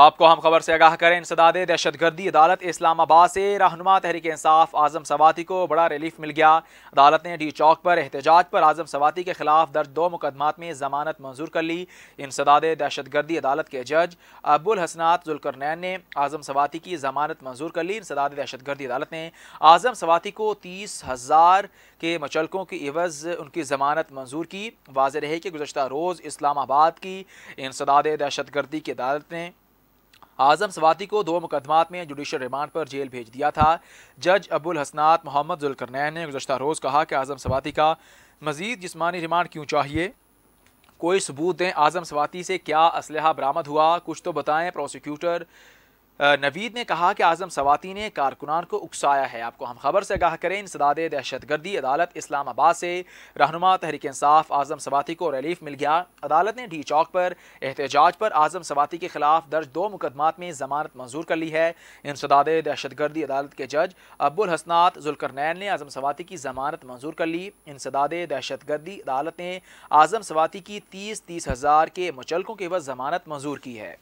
आपको हम खबर से आगाह करें इंसदाद दहशत गर्दी अदालत इस्लामाबाद से रहनुमा तहरीक इंसाफ आजम सवाती को बड़ा रिलीफ मिल गया अदालत ने डी चौक पर एहतजाज पर आजम सवाती के खिलाफ दर्ज दो मुकदमात में जमानत मंजूर कर ली इंसदाद दहशत गर्दी अदालत के जज अबुल हसनात जुलकरनैन ने आजम सवाती की जमानत मंजूर कर ली इंसदाद दहशत गर्दी अदालत ने आजम सवाती को तीस हज़ार के मचलकों की एवज उनकी जमानत मंजूर की वाज रहे कि गुजशत रोज़ इस्लामाबाद की इंसदाद दहशत गर्दी की अदालत ने आजम सवाती को दो मुकदमात में जुडिशल रिमांड पर जेल भेज दिया था जज अबुल हसनात मोहम्मद जुलकरनैन ने गुजशत रोज़ कहा कि आजम सवाती का मजीद जिसमानी रिमांड क्यों चाहिए कोई सबूत दें आजम सवाती से क्या इसलह बरामद हुआ कुछ तो बताएं प्रोसिक्यूटर नवीद ने कहा कि आजम सवाती ने कारकुनान को उकसाया है आपको हम खबर से आगाह करें इंसदाद दहशतगर्दी अदालत इस्लामाबाद से रहनुमा तहरीक इंसाफ आजम सवाती को रिलीफ मिल गया अदालत ने डी चौक पर एहतजाज पर आजम सवाती के खिलाफ दर्ज दो मुकदमात में जमानत मंजूर कर ली है इंसदाद दहशतगर्दी अदालत के जज अब्बुल हसनात जुलकरनैन ने आजम सवाती की जमानत मंजूर कर ली इंसदाद दहशतगर्दी अदालत ने आजम सवाती की तीस तीस हज़ार के मुचलकों के वह जमानत मंजूर की है